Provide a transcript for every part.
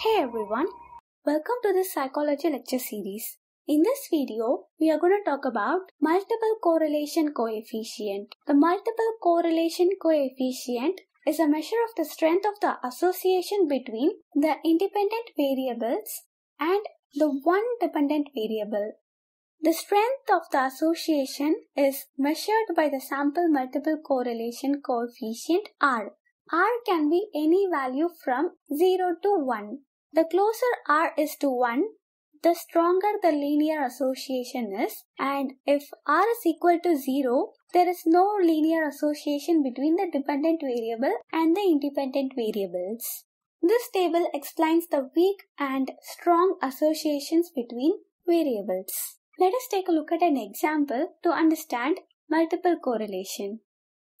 Hey everyone, welcome to this psychology lecture series. In this video, we are going to talk about multiple correlation coefficient. The multiple correlation coefficient is a measure of the strength of the association between the independent variables and the one dependent variable. The strength of the association is measured by the sample multiple correlation coefficient R. R can be any value from 0 to 1. The closer R is to 1, the stronger the linear association is and if r is equal to 0 there is no linear association between the dependent variable and the independent variables this table explains the weak and strong associations between variables let us take a look at an example to understand multiple correlation.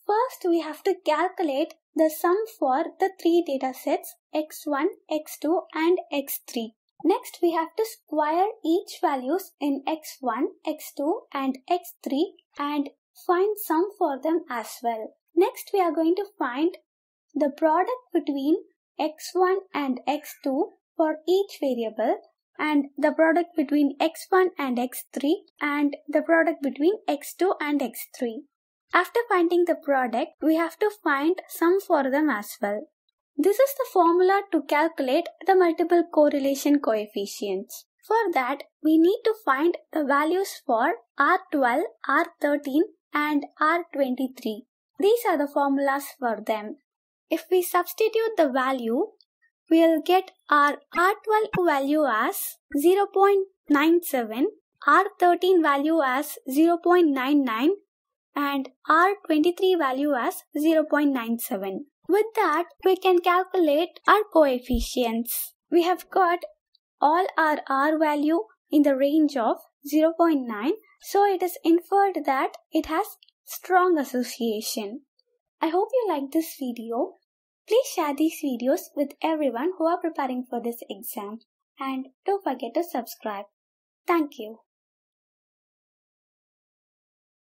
First, we have to calculate the sum for the three datasets x1, x2 and x3. Next, we have to square each values in x1, x2 and x3 and find sum for them as well. Next, we are going to find the product between x1 and x2 for each variable and the product between x1 and x3 and the product between x2 and x3. After finding the product, we have to find sum for them as well. This is the formula to calculate the multiple correlation coefficients. For that, we need to find the values for R12, R13 and R23. These are the formulas for them. If we substitute the value we'll get our R12 value as 0.97, R13 value as 0.99 and R23 value as 0.97. With that, we can calculate our coefficients. We have got all our R value in the range of 0.9, so it is inferred that it has strong association. I hope you like this video. Please share these videos with everyone who are preparing for this exam and don't forget to subscribe. Thank you.